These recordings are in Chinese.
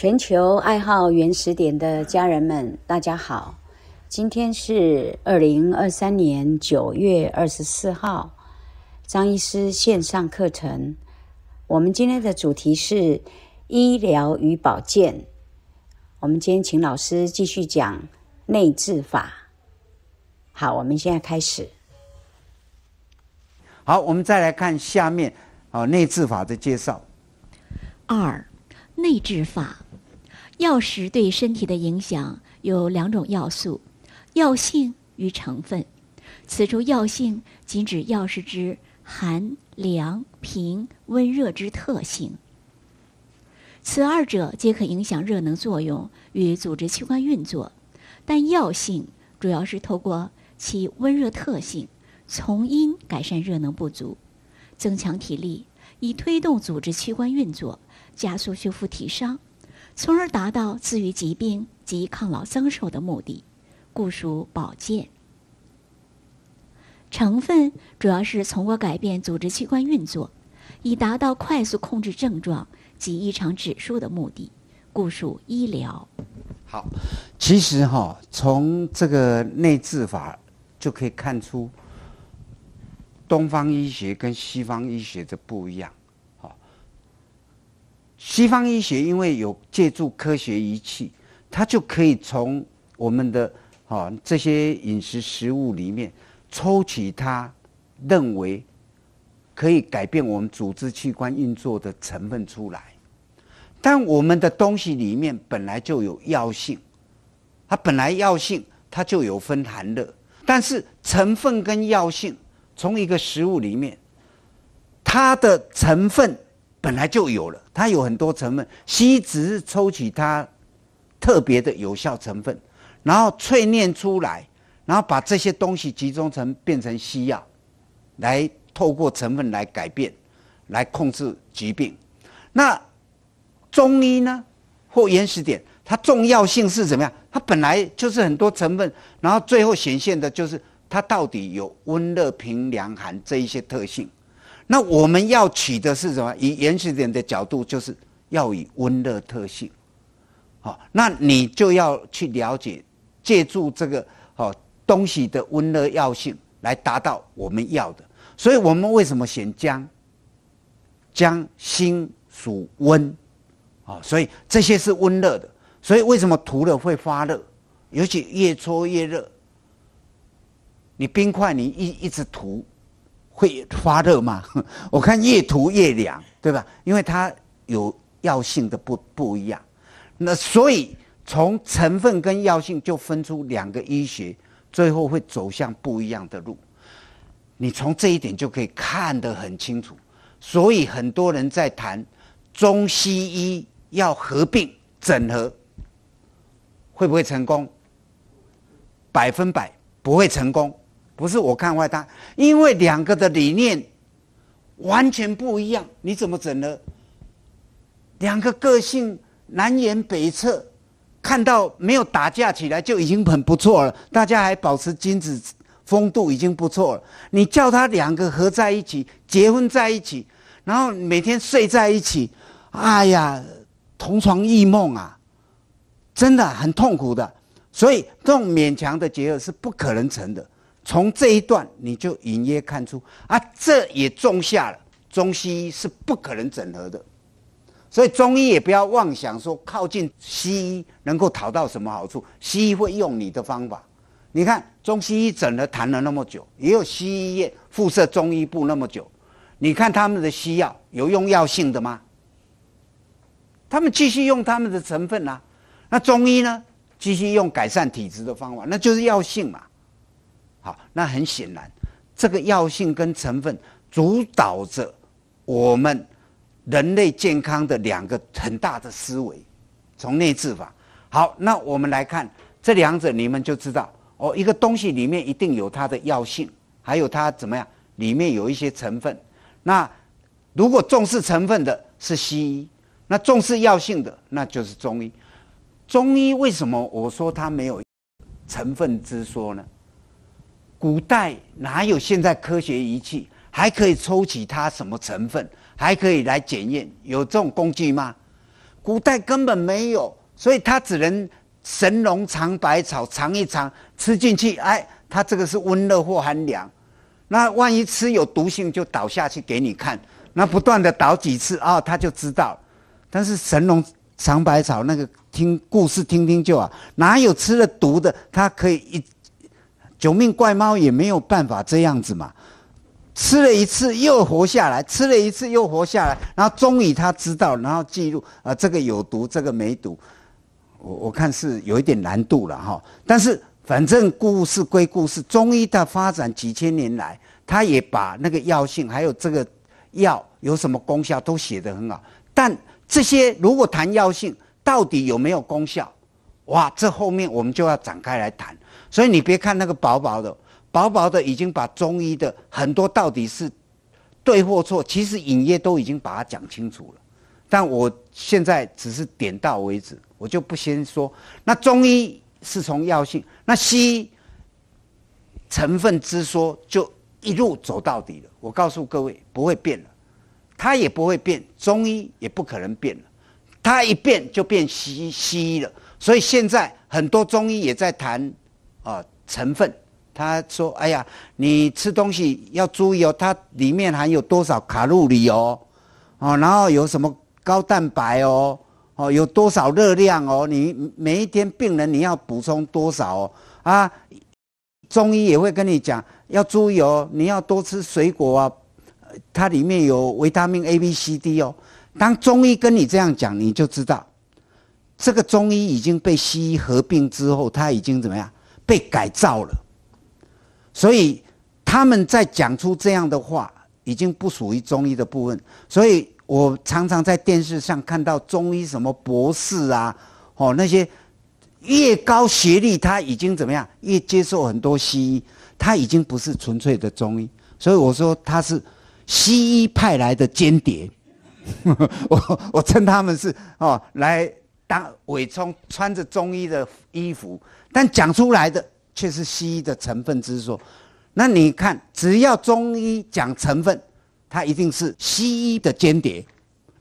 全球爱好原始点的家人们，大家好！今天是二零二三年九月二十四号，张医师线上课程。我们今天的主题是医疗与保健。我们今天请老师继续讲内治法。好，我们现在开始。好，我们再来看下面哦内治法的介绍。二内治法。药食对身体的影响有两种要素：药性与成分。此处药性仅指药食之寒、凉、平、温、热之特性。此二者皆可影响热能作用与组织器官运作，但药性主要是透过其温热特性，从因改善热能不足，增强体力，以推动组织器官运作，加速修复体伤。从而达到治愈疾病及抗老增寿的目的，故属保健。成分主要是通过改变组织器官运作，以达到快速控制症状及异常指数的目的，故属医疗。好，其实哈，从这个内治法就可以看出，东方医学跟西方医学的不一样。西方医学因为有借助科学仪器，它就可以从我们的啊这些饮食食物里面抽取它认为可以改变我们组织器官运作的成分出来。但我们的东西里面本来就有药性，它本来药性它就有分寒热，但是成分跟药性从一个食物里面，它的成分。本来就有了，它有很多成分，西只是抽取它特别的有效成分，然后淬炼出来，然后把这些东西集中成变成西药，来透过成分来改变，来控制疾病。那中医呢？或延时点，它重要性是怎么样？它本来就是很多成分，然后最后显现的就是它到底有温热、平凉、寒这一些特性。那我们要取的是什么？以原始点的角度，就是要以温热特性，好，那你就要去了解，借助这个好东西的温热药性来达到我们要的。所以，我们为什么选姜？姜辛属温，啊，所以这些是温热的。所以，为什么涂了会发热？尤其越搓越热。你冰块，你一一直涂。会发热吗？我看越涂越凉，对吧？因为它有药性的不不一样，那所以从成分跟药性就分出两个医学，最后会走向不一样的路。你从这一点就可以看得很清楚。所以很多人在谈中西医要合并整合，会不会成功？百分百不会成功。不是我看坏他，因为两个的理念完全不一样，你怎么整呢？两个个性南辕北辙，看到没有打架起来就已经很不错了，大家还保持君子风度已经不错了。你叫他两个合在一起结婚在一起，然后每天睡在一起，哎呀，同床异梦啊，真的很痛苦的。所以这种勉强的结合是不可能成的。从这一段你就隐约看出啊，这也种下了中西医是不可能整合的，所以中医也不要妄想说靠近西医能够讨到什么好处。西医会用你的方法，你看中西医整合谈了那么久，也有西医院附设中医部那么久，你看他们的西药有用药性的吗？他们继续用他们的成分啊，那中医呢继续用改善体质的方法，那就是药性嘛。那很显然，这个药性跟成分主导着我们人类健康的两个很大的思维，从内治法。好，那我们来看这两者，你们就知道哦。一个东西里面一定有它的药性，还有它怎么样，里面有一些成分。那如果重视成分的是西医，那重视药性的那就是中医。中医为什么我说它没有成分之说呢？古代哪有现在科学仪器？还可以抽取它什么成分？还可以来检验？有这种工具吗？古代根本没有，所以他只能神农尝百草，尝一尝，吃进去，哎，他这个是温热或寒凉。那万一吃有毒性，就倒下去给你看。那不断的倒几次啊，他就知道。但是神农尝百草，那个听故事听听就啊，哪有吃了毒的？他可以一。九命怪猫也没有办法这样子嘛，吃了一次又活下来，吃了一次又活下来，然后终于他知道，然后记录啊，这个有毒，这个没毒，我我看是有一点难度了哈。但是反正故事归故事，中医的发展几千年来，他也把那个药性还有这个药有什么功效都写得很好。但这些如果谈药性，到底有没有功效？哇，这后面我们就要展开来谈。所以你别看那个薄薄的，薄薄的已经把中医的很多到底是对或错，其实影业都已经把它讲清楚了。但我现在只是点到为止，我就不先说。那中医是从药性，那西医成分之说就一路走到底了。我告诉各位，不会变了，它也不会变，中医也不可能变了，它一变就变西西医了。所以现在很多中医也在谈。啊，成分，他说：“哎呀，你吃东西要注意哦，它里面含有多少卡路里哦，哦，然后有什么高蛋白哦，哦，有多少热量哦？你每一天病人你要补充多少哦？啊，中医也会跟你讲要注意哦，你要多吃水果啊，它里面有维他命 A、B、C、D 哦。当中医跟你这样讲，你就知道这个中医已经被西医合并之后，他已经怎么样？”被改造了，所以他们在讲出这样的话，已经不属于中医的部分。所以我常常在电视上看到中医什么博士啊，哦那些越高学历，他已经怎么样，越接受很多西医，他已经不是纯粹的中医。所以我说他是西医派来的间谍，我我称他们是哦来。当伪聪穿着中医的衣服，但讲出来的却是西医的成分之说。那你看，只要中医讲成分，它一定是西医的间谍。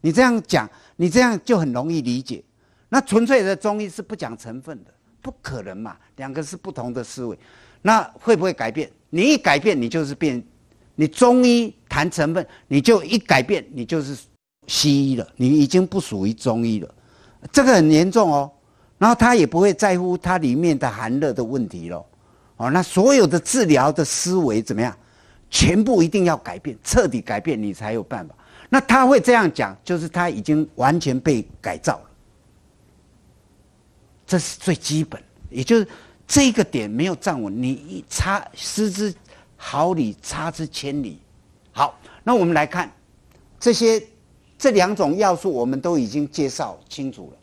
你这样讲，你这样就很容易理解。那纯粹的中医是不讲成分的，不可能嘛？两个是不同的思维。那会不会改变？你一改变，你就是变。你中医谈成分，你就一改变，你就是西医了。你已经不属于中医了。这个很严重哦，然后他也不会在乎它里面的寒热的问题了，哦，那所有的治疗的思维怎么样？全部一定要改变，彻底改变，你才有办法。那他会这样讲，就是他已经完全被改造了，这是最基本，也就是这个点没有站稳，你一差失之毫厘，差之千里。好，那我们来看这些。这两种要素我们都已经介绍清楚了，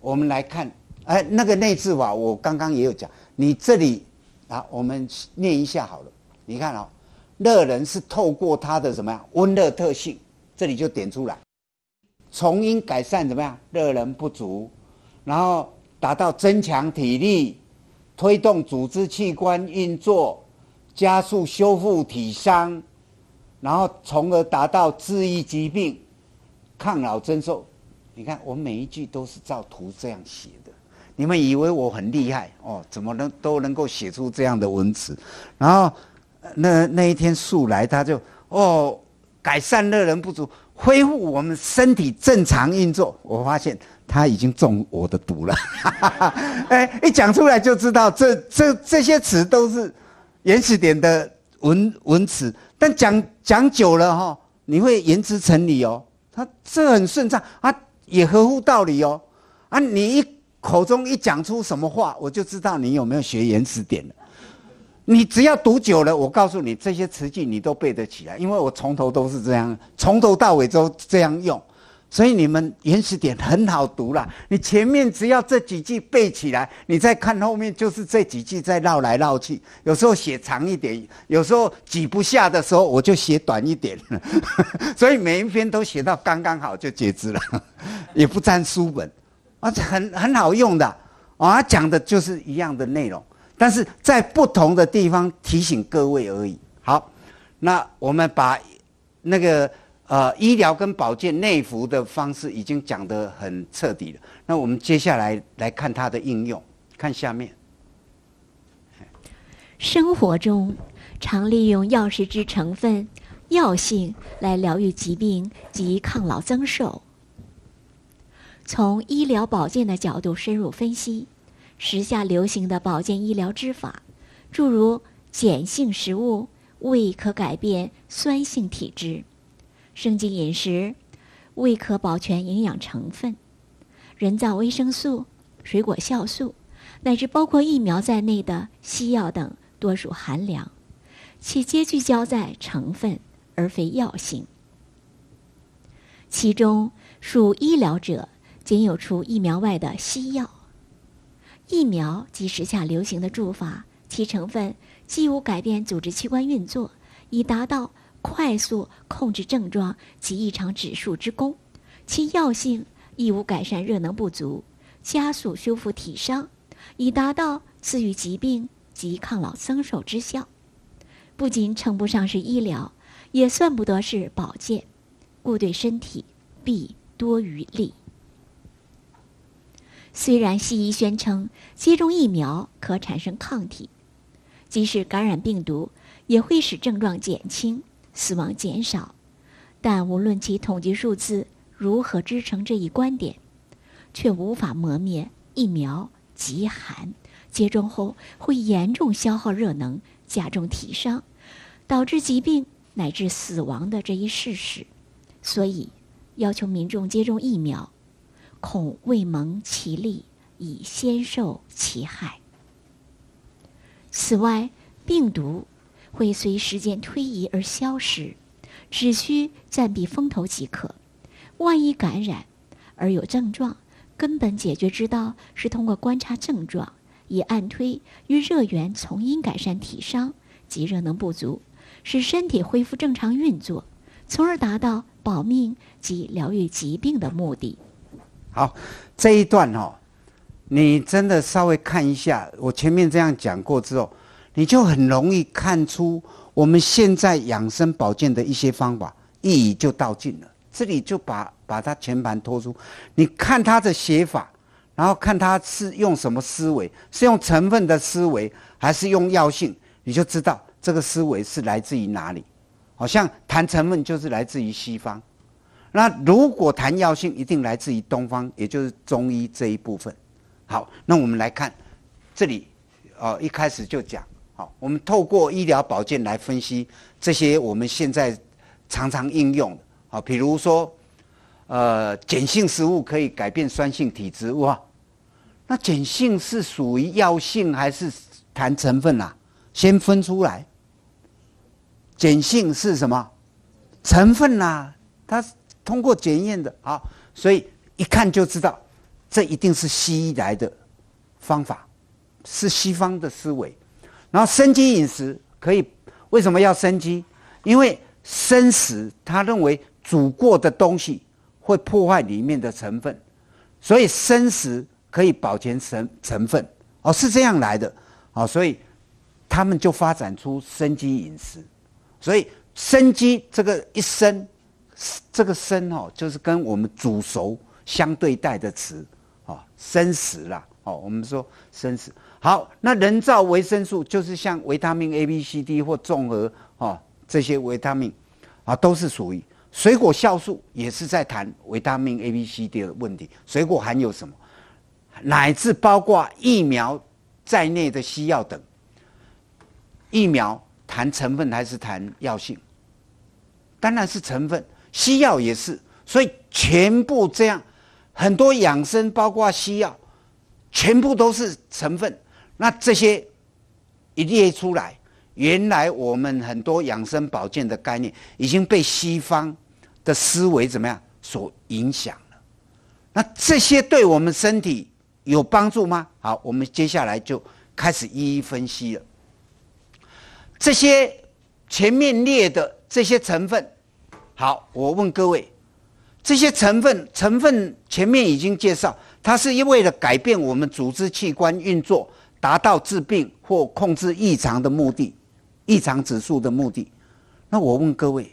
我们来看，哎，那个内治法我刚刚也有讲，你这里啊，我们念一下好了，你看啊，热人是透过它的什么呀？温热特性，这里就点出来，从因改善怎么样热人不足，然后达到增强体力，推动组织器官运作，加速修复体伤，然后从而达到治愈疾病。抗老增寿，你看我每一句都是照图这样写的。你们以为我很厉害哦？怎么能都能够写出这样的文字？然后那那一天树来他就哦，改善热能不足，恢复我们身体正常运作。我发现他已经中我的毒了。哎，一讲出来就知道，这这这些词都是《原始点的文文词，但讲讲久了哈，你会言之成理哦。他这很顺畅啊，也合乎道理哦。啊，你一口中一讲出什么话，我就知道你有没有学言始点了。你只要读久了，我告诉你，这些词句你都背得起来，因为我从头都是这样，从头到尾都这样用。所以你们原始点很好读了，你前面只要这几句背起来，你再看后面就是这几句在绕来绕去。有时候写长一点，有时候挤不下的时候，我就写短一点。所以每一篇都写到刚刚好就截止了，也不占书本，而且很很好用的。啊，讲的就是一样的内容，但是在不同的地方提醒各位而已。好，那我们把那个。呃，医疗跟保健内服的方式已经讲得很彻底了。那我们接下来来看它的应用，看下面。生活中常利用药食之成分、药性来疗愈疾病及抗老增寿。从医疗保健的角度深入分析，时下流行的保健医疗之法，诸如碱性食物，胃可改变酸性体质。生津饮食，未可保全营养成分；人造维生素、水果酵素，乃至包括疫苗在内的西药等，多属寒凉，且皆聚焦在成分而非药性。其中属医疗者，仅有除疫苗外的西药。疫苗及时下流行的注法，其成分既无改变组织器官运作，以达到。快速控制症状及异常指数之功，其药性亦无改善热能不足、加速修复体伤，以达到治愈疾病及抗老增寿之效。不仅称不上是医疗，也算不得是保健，故对身体弊多于利。虽然西医宣称接种疫苗可产生抗体，即使感染病毒，也会使症状减轻。死亡减少，但无论其统计数字如何支撑这一观点，却无法磨灭疫苗极寒接种后会严重消耗热能，加重体伤，导致疾病乃至死亡的这一事实。所以，要求民众接种疫苗，恐未蒙其利，以先受其害。此外，病毒。会随时间推移而消失，只需暂避风头即可。万一感染而有症状，根本解决之道是通过观察症状，以按推与热源从因改善体伤及热能不足，使身体恢复正常运作，从而达到保命及疗愈疾病的目的。好，这一段哦，你真的稍微看一下，我前面这样讲过之后。你就很容易看出我们现在养生保健的一些方法意义就道尽了。这里就把把它全盘托出，你看他的写法，然后看他是用什么思维，是用成分的思维，还是用药性，你就知道这个思维是来自于哪里。好像谈成分就是来自于西方，那如果谈药性，一定来自于东方，也就是中医这一部分。好，那我们来看这里，哦，一开始就讲。我们透过医疗保健来分析这些我们现在常常应用的，好，比如说，呃，碱性食物可以改变酸性体质，哇，那碱性是属于药性还是谈成分啊？先分出来，碱性是什么成分啊？它通过检验的，好，所以一看就知道，这一定是西医来的方法，是西方的思维。然后生鸡饮食可以，为什么要生鸡？因为生食，他认为煮过的东西会破坏里面的成分，所以生食可以保全成成分哦，是这样来的哦，所以他们就发展出生鸡饮食。所以生鸡这个一生，这个生哦，就是跟我们煮熟相对待的词哦，生食啦哦，我们说生食。好，那人造维生素就是像维他命 A、B、C、D 或综合哦，这些维他命啊，都是属于水果酵素，也是在谈维他命 A、B、C D 的问题。水果含有什么，乃至包括疫苗在内的西药等，疫苗谈成分还是谈药性？当然是成分，西药也是，所以全部这样，很多养生包括西药，全部都是成分。那这些一列出来，原来我们很多养生保健的概念已经被西方的思维怎么样所影响了？那这些对我们身体有帮助吗？好，我们接下来就开始一一分析了。这些前面列的这些成分，好，我问各位，这些成分成分前面已经介绍，它是因为了改变我们组织器官运作。达到治病或控制异常的目的，异常指数的目的。那我问各位，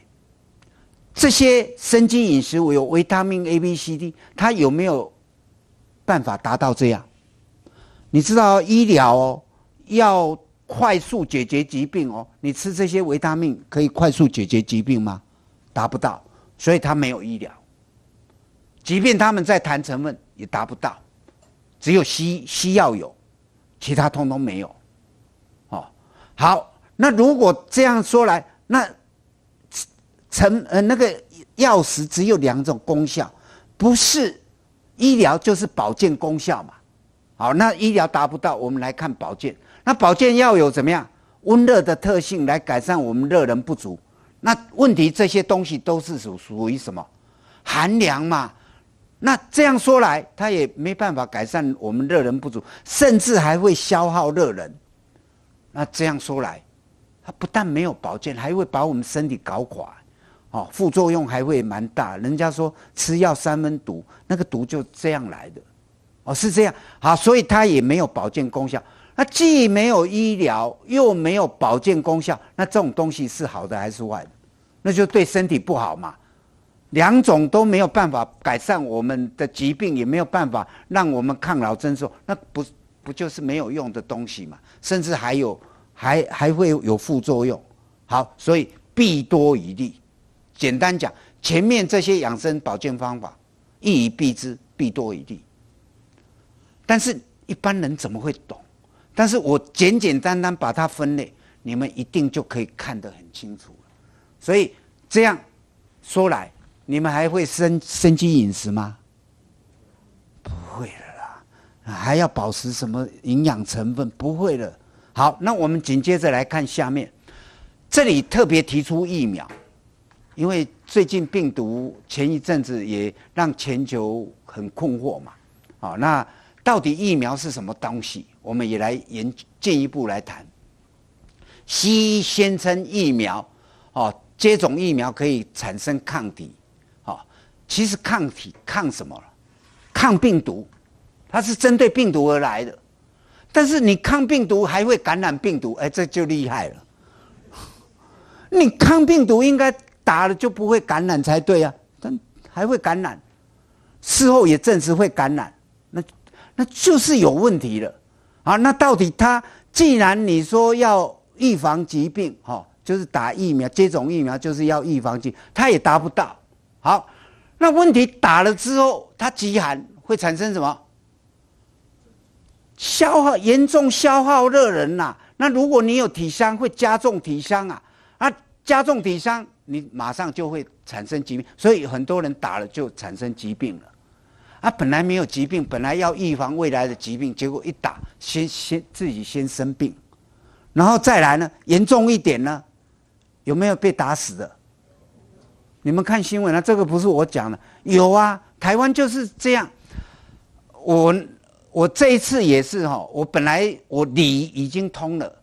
这些生机饮食，我有维他命 A、B、C、D，它有没有办法达到这样？你知道医疗哦，要快速解决疾病哦，你吃这些维他命可以快速解决疾病吗？达不到，所以它没有医疗。即便他们在谈成分，也达不到，只有西西药有。其他通通没有，哦，好，那如果这样说来，那成呃那个药食只有两种功效，不是医疗就是保健功效嘛？好，那医疗达不到，我们来看保健。那保健要有怎么样温热的特性来改善我们热能不足？那问题这些东西都是属属于什么寒凉嘛？那这样说来，它也没办法改善我们热能不足，甚至还会消耗热能。那这样说来，它不但没有保健，还会把我们身体搞垮，哦，副作用还会蛮大。人家说吃药三分毒，那个毒就这样来的，哦，是这样。好，所以它也没有保健功效。那既没有医疗，又没有保健功效，那这种东西是好的还是坏的？那就对身体不好嘛。两种都没有办法改善我们的疾病，也没有办法让我们抗老增寿，那不不就是没有用的东西嘛？甚至还有还还会有副作用。好，所以弊多于利。简单讲，前面这些养生保健方法，一以蔽之，弊多于利。但是一般人怎么会懂？但是我简简单单把它分类，你们一定就可以看得很清楚所以这样说来。你们还会生生机饮食吗？不会了啦，还要保持什么营养成分？不会了。好，那我们紧接着来看下面。这里特别提出疫苗，因为最近病毒前一阵子也让全球很困惑嘛。好，那到底疫苗是什么东西？我们也来研进一步来谈。西医宣称疫苗哦，接种疫苗可以产生抗体。其实抗体抗什么了？抗病毒，它是针对病毒而来的。但是你抗病毒还会感染病毒，哎，这就厉害了。你抗病毒应该打了就不会感染才对啊，但还会感染，事后也证实会感染，那那就是有问题了。啊，那到底他既然你说要预防疾病，哈，就是打疫苗、接种疫苗就是要预防病，他也达不到。好。那问题打了之后，它极寒会产生什么？消耗严重，消耗热人呐。那如果你有体伤，会加重体伤啊。啊，加重体伤，你马上就会产生疾病。所以很多人打了就产生疾病了。啊，本来没有疾病，本来要预防未来的疾病，结果一打，先先自己先生病，然后再来呢，严重一点呢，有没有被打死的？你们看新闻啊，这个不是我讲的，有啊，台湾就是这样。我我这一次也是哈，我本来我理已经通了，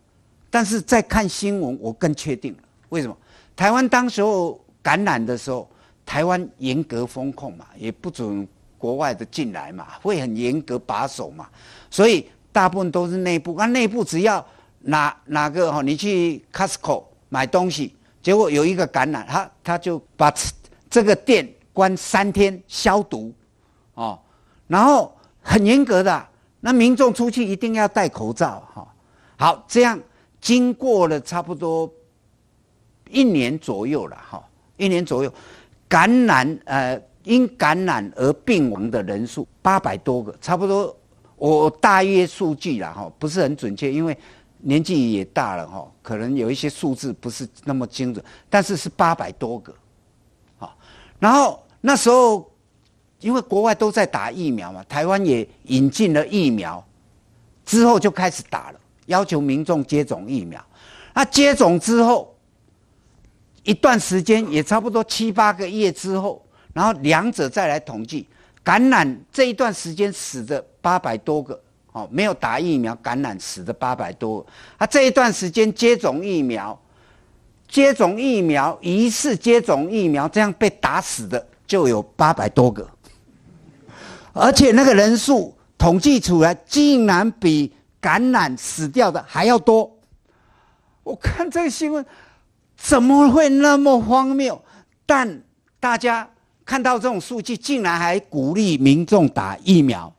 但是在看新闻我更确定了。为什么？台湾当时候感染的时候，台湾严格风控嘛，也不准国外的进来嘛，会很严格把守嘛，所以大部分都是内部。那内部只要哪哪个哈，你去 Costco 买东西。结果有一个感染，他他就把这个店关三天消毒，哦，然后很严格的，那民众出去一定要戴口罩哈。好，这样经过了差不多一年左右了，哈，一年左右，感染呃因感染而病亡的人数八百多个，差不多我大约数据了，哈，不是很准确，因为。年纪也大了哈，可能有一些数字不是那么精准，但是是八百多个，好，然后那时候因为国外都在打疫苗嘛，台湾也引进了疫苗，之后就开始打了，要求民众接种疫苗。那接种之后一段时间，也差不多七八个月之后，然后两者再来统计感染这一段时间死的八百多个。哦，没有打疫苗感染死的八百多，啊，这一段时间接种疫苗、接种疫苗、一次接种疫苗，这样被打死的就有八百多个，而且那个人数统计出来竟然比感染死掉的还要多，我看这个新闻怎么会那么荒谬？但大家看到这种数据，竟然还鼓励民众打疫苗。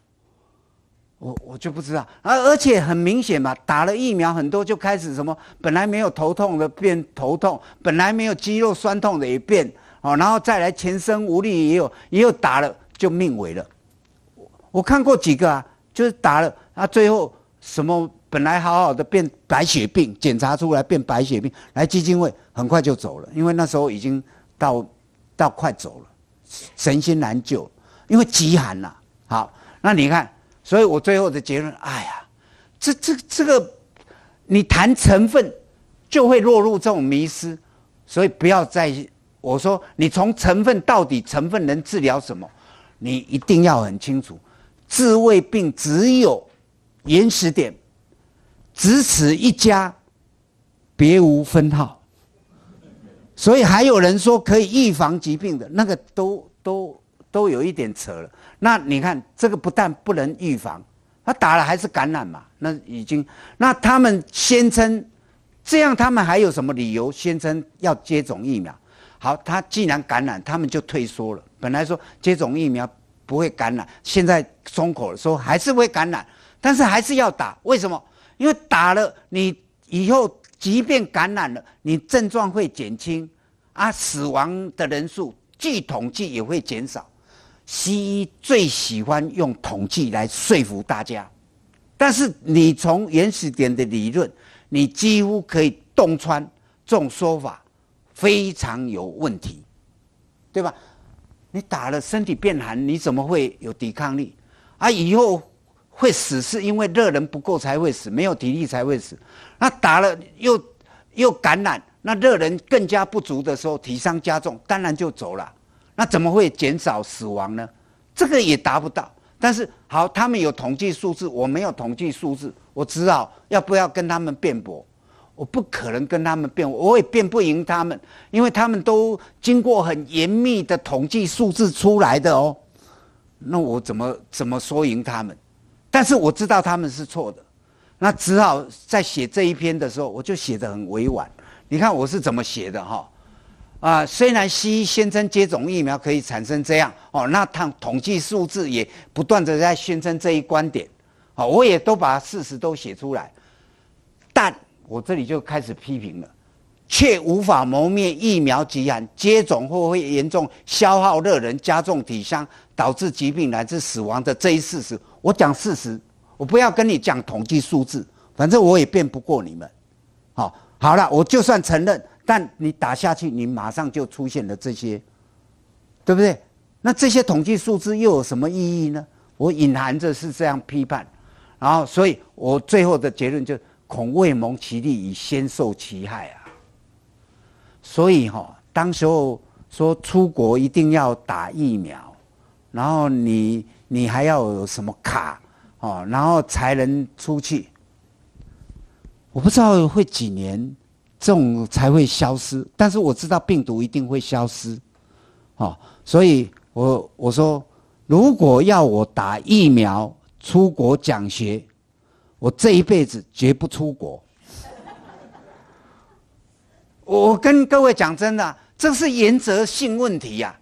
我我就不知道啊，而且很明显嘛，打了疫苗，很多就开始什么，本来没有头痛的变头痛，本来没有肌肉酸痛的也变哦，然后再来全身无力也有也有打了就命危了。我我看过几个啊，就是打了啊，最后什么本来好好的变白血病，检查出来变白血病，来基金会很快就走了，因为那时候已经到到快走了，神仙难救，因为极寒呐，好，那你看。所以我最后的结论，哎呀，这这这个，你谈成分，就会落入这种迷失，所以不要再我说你从成分到底成分能治疗什么，你一定要很清楚，治胃病只有延时点，只此一家，别无分号。所以还有人说可以预防疾病的，那个都都都有一点扯了。那你看，这个不但不能预防，他打了还是感染嘛？那已经，那他们宣称，这样他们还有什么理由宣称要接种疫苗？好，他既然感染，他们就退缩了。本来说接种疫苗不会感染，现在松口了，说还是会感染，但是还是要打。为什么？因为打了，你以后即便感染了，你症状会减轻，啊，死亡的人数据统计也会减少。西医最喜欢用统计来说服大家，但是你从原始点的理论，你几乎可以洞穿这种说法，非常有问题，对吧？你打了身体变寒，你怎么会有抵抗力？啊，以后会死是因为热人不够才会死，没有体力才会死。那打了又又感染，那热人更加不足的时候，体伤加重，当然就走了。那怎么会减少死亡呢？这个也达不到。但是好，他们有统计数字，我没有统计数字。我只好要不要跟他们辩驳？我不可能跟他们辩，我也辩不赢他们，因为他们都经过很严密的统计数字出来的哦。那我怎么怎么说赢他们？但是我知道他们是错的，那只好在写这一篇的时候，我就写得很委婉。你看我是怎么写的哈？啊，虽然西医宣称接种疫苗可以产生这样哦，那他统计数字也不断的在宣称这一观点，哦，我也都把事实都写出来，但我这里就开始批评了，却无法磨灭疫苗疾寒接种后会严重消耗热能，加重体伤，导致疾病乃至死亡的这一事实。我讲事实，我不要跟你讲统计数字，反正我也辩不过你们。好，好了，我就算承认。但你打下去，你马上就出现了这些，对不对？那这些统计数字又有什么意义呢？我隐含着是这样批判，然后所以我最后的结论就恐未蒙其利，已先受其害啊。所以哈，当时候说出国一定要打疫苗，然后你你还要有什么卡哦，然后才能出去。我不知道会几年。这种才会消失，但是我知道病毒一定会消失，哦，所以我我说，如果要我打疫苗出国讲学，我这一辈子绝不出国。我跟各位讲真的，这是原则性问题呀，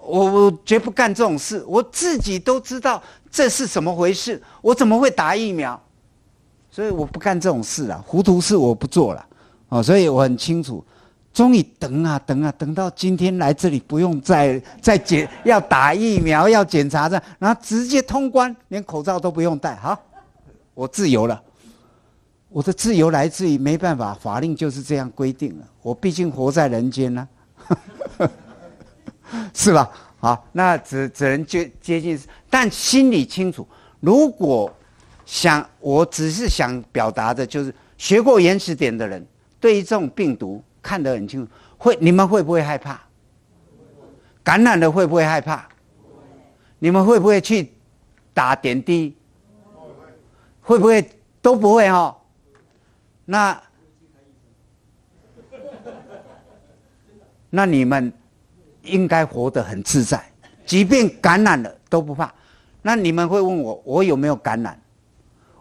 我我绝不干这种事，我自己都知道这是怎么回事，我怎么会打疫苗？所以我不干这种事了，糊涂事我不做了。哦，所以我很清楚，终于等啊等啊，等到今天来这里，不用再再检，要打疫苗，要检查的，然后直接通关，连口罩都不用戴，哈，我自由了。我的自由来自于没办法，法令就是这样规定了。我毕竟活在人间呢，是吧？好，那只只能接接近，但心里清楚，如果想，我只是想表达的，就是学过延始点的人。对于这种病毒看得很清楚，会你们会不会害怕？感染了会不会害怕？你们会不会去打点滴？会。会不会都不会哈？那那你们应该活得很自在，即便感染了都不怕。那你们会问我，我有没有感染？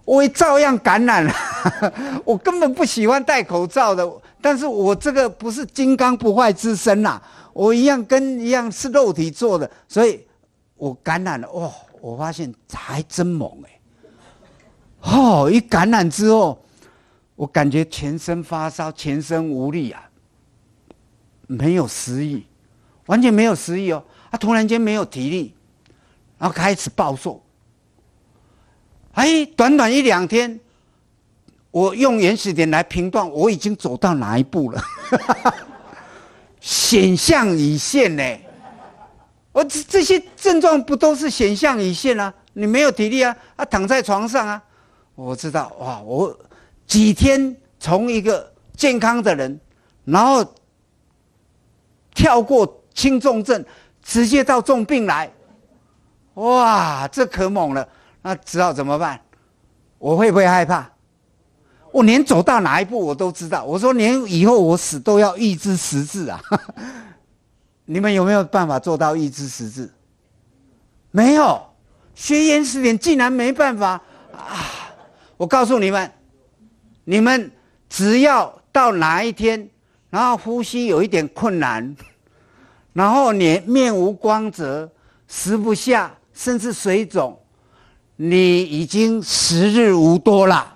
我照样感染了，我根本不喜欢戴口罩的，但是我这个不是金刚不坏之身呐，我一样跟一样是肉体做的，所以，我感染了，哦，我发现还真猛哎，哦，一感染之后，我感觉全身发烧，全身无力啊，没有食欲，完全没有食欲哦，啊，突然间没有体力，然后开始暴瘦。哎，短短一两天，我用原始点来评断，我已经走到哪一步了？显 象已现呢！我这这些症状不都是显象已现啊？你没有体力啊，啊，躺在床上啊！我知道，哇，我几天从一个健康的人，然后跳过轻重症，直接到重病来，哇，这可猛了！那知道怎么办？我会不会害怕？我连走到哪一步我都知道。我说连以后我死都要预知十字啊！你们有没有办法做到预知十字？没有，学延时点竟然没办法啊！我告诉你们，你们只要到哪一天，然后呼吸有一点困难，然后脸面无光泽，食不下，甚至水肿。你已经时日无多啦，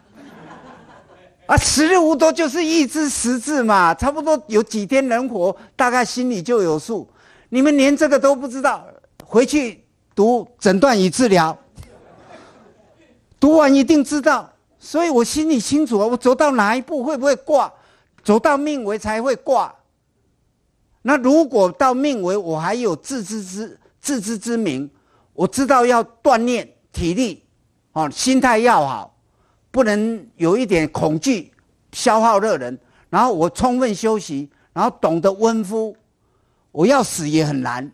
啊，时日无多就是一只十字嘛，差不多有几天能活，大概心里就有数。你们连这个都不知道，回去读《诊断与治疗》，读完一定知道。所以我心里清楚啊，我走到哪一步会不会挂，走到命为才会挂。那如果到命为我还有自知之自知之明，我知道要锻炼。体力，哦，心态要好，不能有一点恐惧消耗热能。然后我充分休息，然后懂得温敷，我要死也很难。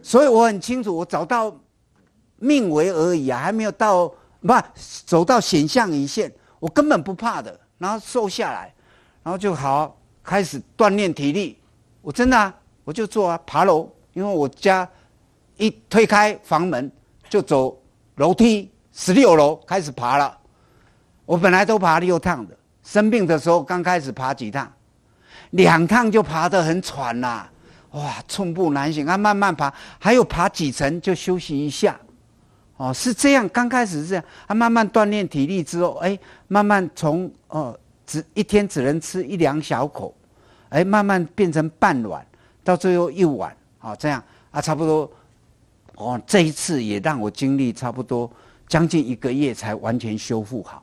所以我很清楚，我找到命为而已啊，还没有到不走到险象一线，我根本不怕的。然后瘦下来，然后就好开始锻炼体力。我真的我就做啊，爬楼，因为我家一推开房门就走。楼梯，十六楼开始爬了。我本来都爬六趟的，生病的时候刚开始爬几趟，两趟就爬得很喘啦，哇，寸步难行。啊，慢慢爬，还有爬几层就休息一下。哦，是这样，刚开始是这样，啊，慢慢锻炼体力之后，哎，慢慢从哦，只一天只能吃一两小口，哎，慢慢变成半碗，到最后一碗，好这样，啊，差不多。哦，这一次也让我经历差不多将近一个月才完全修复好。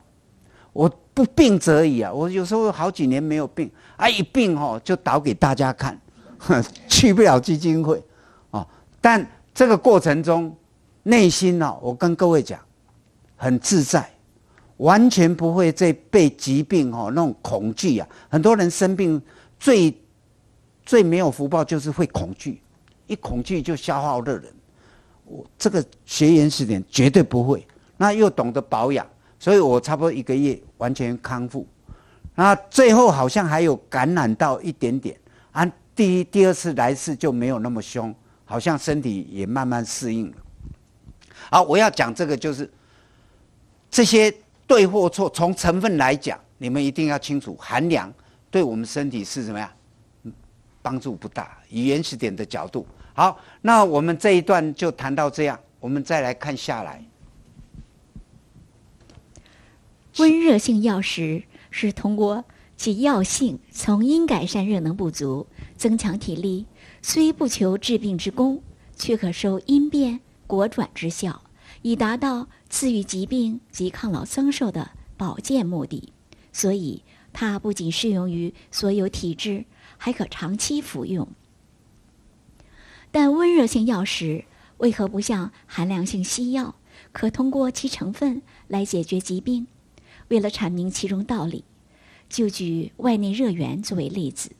我不病则已啊，我有时候好几年没有病啊，一病哦就倒给大家看，去不了基金会。哦，但这个过程中内心哦，我跟各位讲，很自在，完全不会再被疾病哦那种恐惧啊。很多人生病最最没有福报就是会恐惧，一恐惧就消耗的人。我这个学原始点绝对不会，那又懂得保养，所以我差不多一个月完全康复。那最后好像还有感染到一点点啊，第一、第二次来次就没有那么凶，好像身体也慢慢适应了。好，我要讲这个就是这些对或错，从成分来讲，你们一定要清楚，寒凉对我们身体是什么呀？帮助不大。以元始点的角度。好，那我们这一段就谈到这样，我们再来看下来。温热性药食是通过其药性从因改善热能不足，增强体力，虽不求治病之功，却可收因变果转之效，以达到治愈疾病及抗老增寿的保健目的。所以，它不仅适用于所有体质，还可长期服用。但温热性药食为何不像寒凉性西药可通过其成分来解决疾病？为了阐明其中道理，就举外内热源作为例子。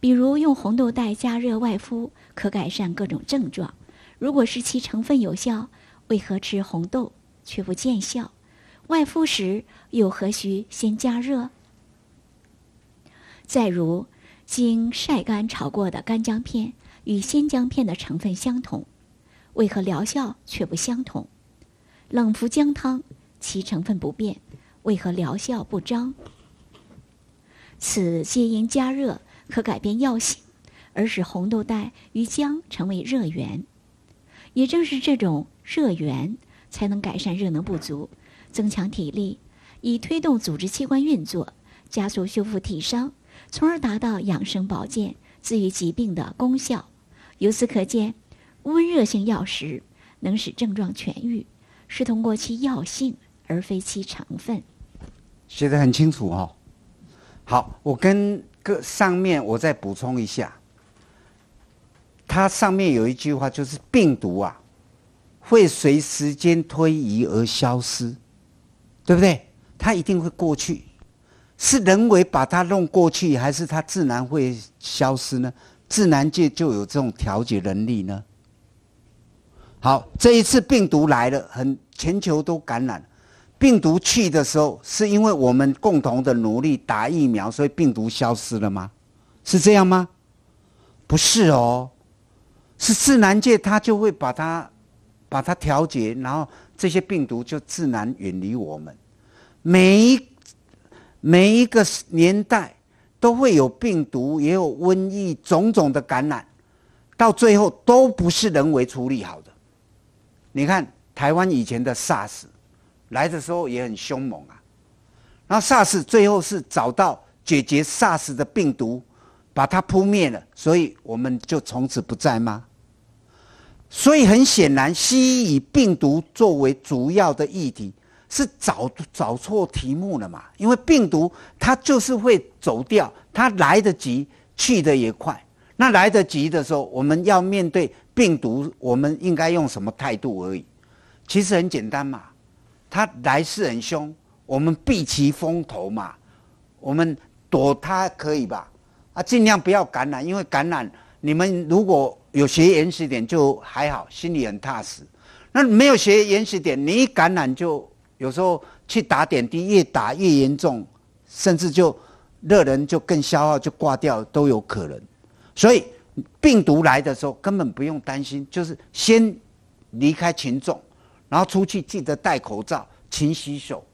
比如用红豆袋加热外敷，可改善各种症状。如果是其成分有效，为何吃红豆却不见效？外敷时又何须先加热？再如经晒干炒过的干姜片。与鲜姜片的成分相同，为何疗效却不相同？冷服姜汤，其成分不变，为何疗效不彰？此皆因加热可改变药性，而使红豆带与姜成为热源。也正是这种热源，才能改善热能不足，增强体力，以推动组织器官运作，加速修复体伤，从而达到养生保健、治愈疾病的功效。由此可见，温热性药食能使症状痊愈，是通过其药性而非其成分。写的很清楚哦。好，我跟各上面我再补充一下。它上面有一句话，就是病毒啊，会随时间推移而消失，对不对？它一定会过去，是人为把它弄过去，还是它自然会消失呢？自然界就有这种调节能力呢。好，这一次病毒来了，很全球都感染。病毒去的时候，是因为我们共同的努力打疫苗，所以病毒消失了吗？是这样吗？不是哦，是自然界它就会把它，把它调节，然后这些病毒就自然远离我们。每一每一个年代。都会有病毒，也有瘟疫，种种的感染，到最后都不是人为处理好的。你看台湾以前的 SARS 来的时候也很凶猛啊，然后 SARS 最后是找到解决 SARS 的病毒，把它扑灭了，所以我们就从此不在吗？所以很显然，西医以病毒作为主要的议题。是找找错题目了嘛？因为病毒它就是会走掉，它来得及去得也快。那来得及的时候，我们要面对病毒，我们应该用什么态度而已？其实很简单嘛，它来势很凶，我们避其锋头嘛，我们躲它可以吧？啊，尽量不要感染，因为感染你们如果有学延时点就还好，心里很踏实。那没有学延时点，你一感染就。有时候去打点滴，越打越严重，甚至就热人就更消耗，就挂掉都有可能。所以病毒来的时候根本不用担心，就是先离开群众，然后出去记得戴口罩、勤洗手，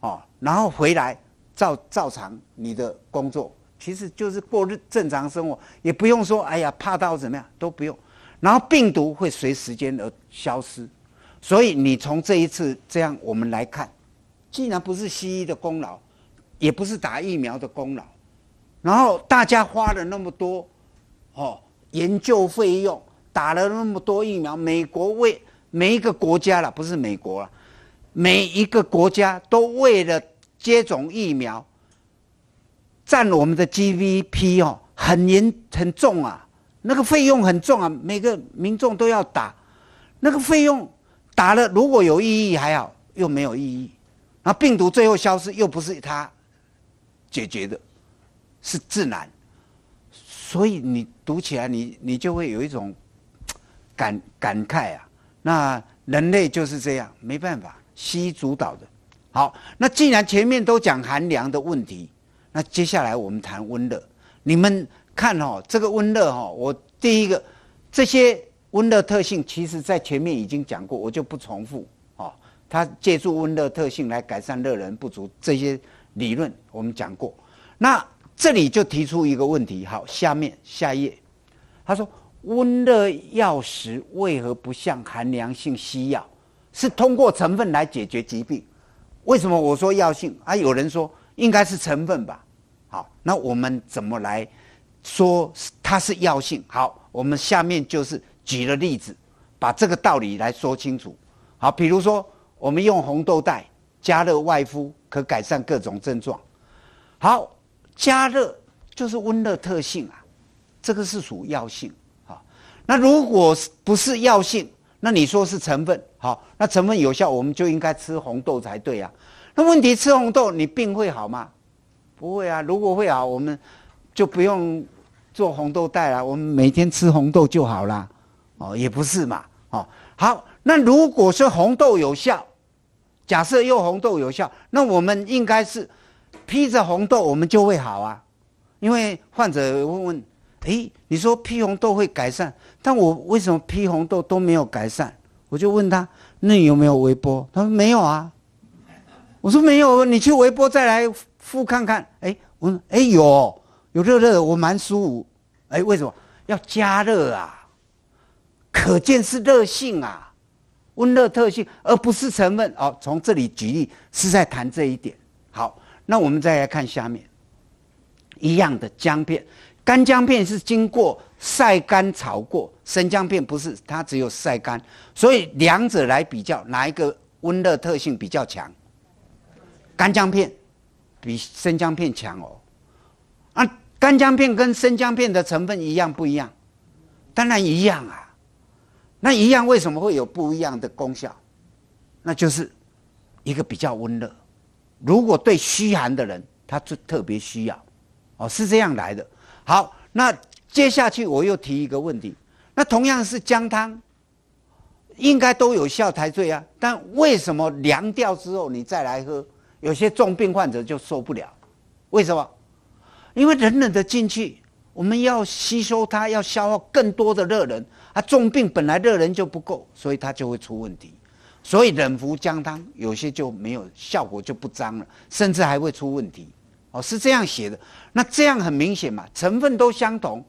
哦，然后回来照照常你的工作，其实就是过日正常生活，也不用说哎呀怕到怎么样都不用。然后病毒会随时间而消失。所以你从这一次这样我们来看，既然不是西医的功劳，也不是打疫苗的功劳，然后大家花了那么多哦研究费用，打了那么多疫苗，美国为每一个国家了，不是美国了，每一个国家都为了接种疫苗，占我们的 GVP 哦很严很重啊，那个费用很重啊，每个民众都要打那个费用。打了，如果有意义还好，又没有意义，那病毒最后消失又不是它解决的，是自然，所以你读起来你你就会有一种感感慨啊，那人类就是这样，没办法，医主导的。好，那既然前面都讲寒凉的问题，那接下来我们谈温热，你们看哈，这个温热哈，我第一个这些。温热特性其实在前面已经讲过，我就不重复哦。它借助温热特性来改善热能不足这些理论，我们讲过。那这里就提出一个问题，好，下面下一页，他说温热药食为何不像寒凉性西药？是通过成分来解决疾病？为什么我说药性啊？有人说应该是成分吧？好，那我们怎么来说它是药性？好，我们下面就是。举了例子，把这个道理来说清楚。好，比如说我们用红豆袋加热外敷，可改善各种症状。好，加热就是温热特性啊，这个是属药性啊。那如果不是药性，那你说是成分？好，那成分有效，我们就应该吃红豆才对啊。那问题吃红豆，你病会好吗？不会啊。如果会好，我们就不用做红豆袋了，我们每天吃红豆就好了。哦，也不是嘛，哦，好，那如果说红豆有效，假设用红豆有效，那我们应该是披着红豆，我们就会好啊。因为患者问问，诶，你说披红豆会改善，但我为什么披红豆都没有改善？我就问他，那你有没有微波？他说没有啊。我说没有，你去微波再来敷看看。诶，我说，诶，有，有热热的，我蛮舒服。诶，为什么要加热啊？可见是热性啊，温热特性，而不是成分哦。从这里举例是在谈这一点。好，那我们再来看下面一样的姜片，干姜片是经过晒干炒过，生姜片不是，它只有晒干。所以两者来比较，哪一个温热特性比较强？干姜片比生姜片强哦。啊，干姜片跟生姜片的成分一样不一样？当然一样啊。那一样为什么会有不一样的功效？那就是一个比较温热，如果对虚寒的人，他就特别需要。哦，是这样来的。好，那接下去我又提一个问题：那同样是姜汤，应该都有效才对啊。但为什么凉掉之后你再来喝，有些重病患者就受不了？为什么？因为冷冷的进去，我们要吸收它，要消耗更多的热能。那重病本来热人就不够，所以他就会出问题，所以冷服姜汤有些就没有效果，就不张了，甚至还会出问题。哦，是这样写的。那这样很明显嘛，成分都相同，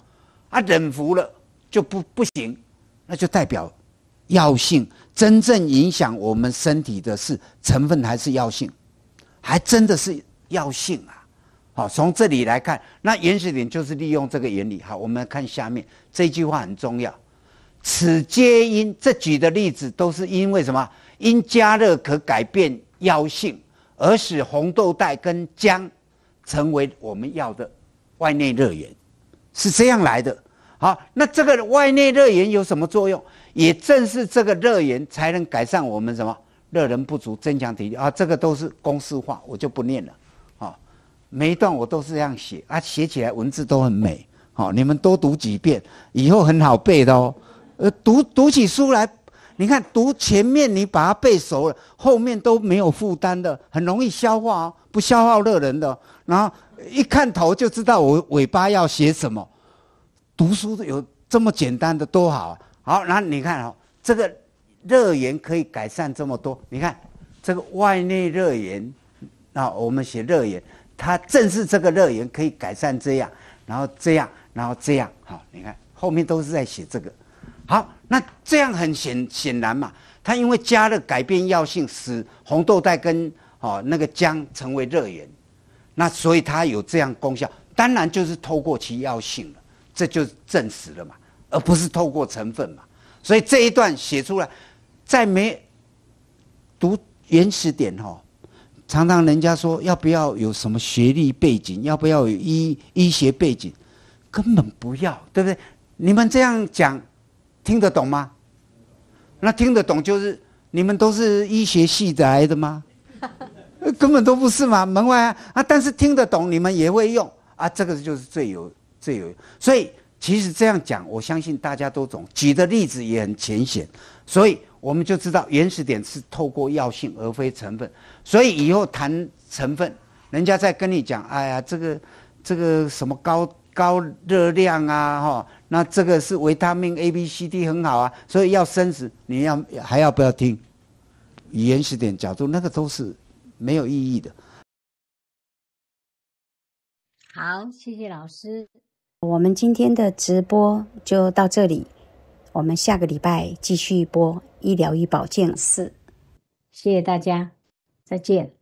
啊，冷服了就不不行，那就代表药性真正影响我们身体的是成分还是药性？还真的是药性啊！好，从这里来看，那原始点就是利用这个原理。好，我们看下面这句话很重要。此皆因这举的例子都是因为什么？因加热可改变药性，而使红豆带跟姜成为我们要的外内热源，是这样来的。好，那这个外内热源有什么作用？也正是这个热源才能改善我们什么热能不足，增强体力啊。这个都是公式化，我就不念了。啊，每一段我都是这样写啊，写起来文字都很美。好，你们多读几遍，以后很好背的哦。呃，读读起书来，你看读前面你把它背熟了，后面都没有负担的，很容易消化哦，不消耗热能的。然后一看头就知道我尾巴要写什么，读书有这么简单的多好。好，那你看哦，这个热源可以改善这么多。你看这个外内热源，那我们写热源，它正是这个热源可以改善这样，然后这样，然后这样。好，你看后面都是在写这个。好，那这样很显显然嘛，它因为加热改变药性，使红豆带跟哦那个姜成为热源，那所以它有这样功效，当然就是透过其药性了，这就证实了嘛，而不是透过成分嘛。所以这一段写出来，在没读原始点哦，常常人家说要不要有什么学历背景，要不要有医医学背景，根本不要，对不对？你们这样讲。听得懂吗？那听得懂就是你们都是医学系来的吗？根本都不是嘛，门外啊！但是听得懂，你们也会用啊。这个就是最有最有，所以其实这样讲，我相信大家都懂。举的例子也很浅显，所以我们就知道原始点是透过药性而非成分。所以以后谈成分，人家在跟你讲，哎呀，这个这个什么高。高热量啊，哈，那这个是维他命 A、B、C、D 很好啊，所以要生死，你要还要不要听？原始点角度，那个都是没有意义的。好，谢谢老师，我们今天的直播就到这里，我们下个礼拜继续播医疗与保健四，谢谢大家，再见。